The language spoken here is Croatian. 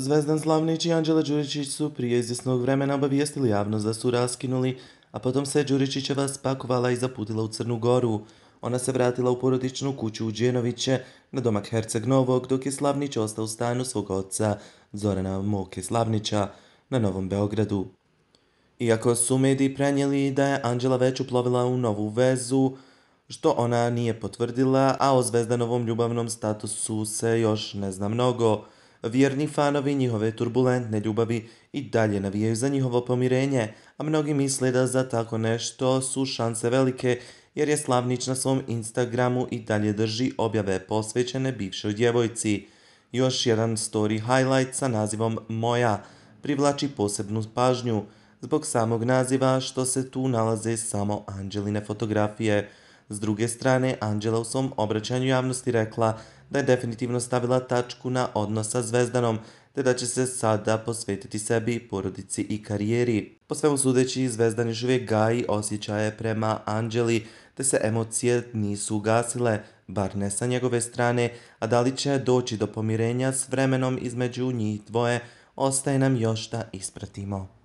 Zvezdan Slavnić i Anđela Đuričić su prije izvjesnog vremena obavijestili javnost da su raskinuli, a potom se Đuričićeva spakovala i zaputila u Crnu Goru. Ona se vratila u porodičnu kuću u Đenoviće, na domak Herceg Novog, dok je Slavnić ostao u stanu svog oca, Zorana Moke Slavnića, na Novom Beogradu. Iako su mediji prenijeli da je Anđela već uplovila u novu vezu, što ona nije potvrdila, a o Zvezdanovom ljubavnom statusu se još ne zna mnogo, Vjerni fanovi njihove turbulentne ljubavi i dalje navijaju za njihovo pomirenje, a mnogi misle da za tako nešto su šanse velike jer je Slavnić na svom Instagramu i dalje drži objave posvećene bivšoj djevojci. Još jedan story highlight sa nazivom Moja privlači posebnu pažnju zbog samog naziva što se tu nalaze samo Anđeline fotografije. S druge strane, Anđela u svom obraćanju javnosti rekla da je definitivno stavila tačku na odnos sa Zvezdanom, te da će se sada posvetiti sebi, porodici i karijeri. Po svemu sudeći, Zvezdan još uvijek gaji osjećaje prema Anđeli, te se emocije nisu ugasile, bar ne sa njegove strane, a da li će doći do pomirenja s vremenom između njih dvoje, ostaje nam još da ispratimo.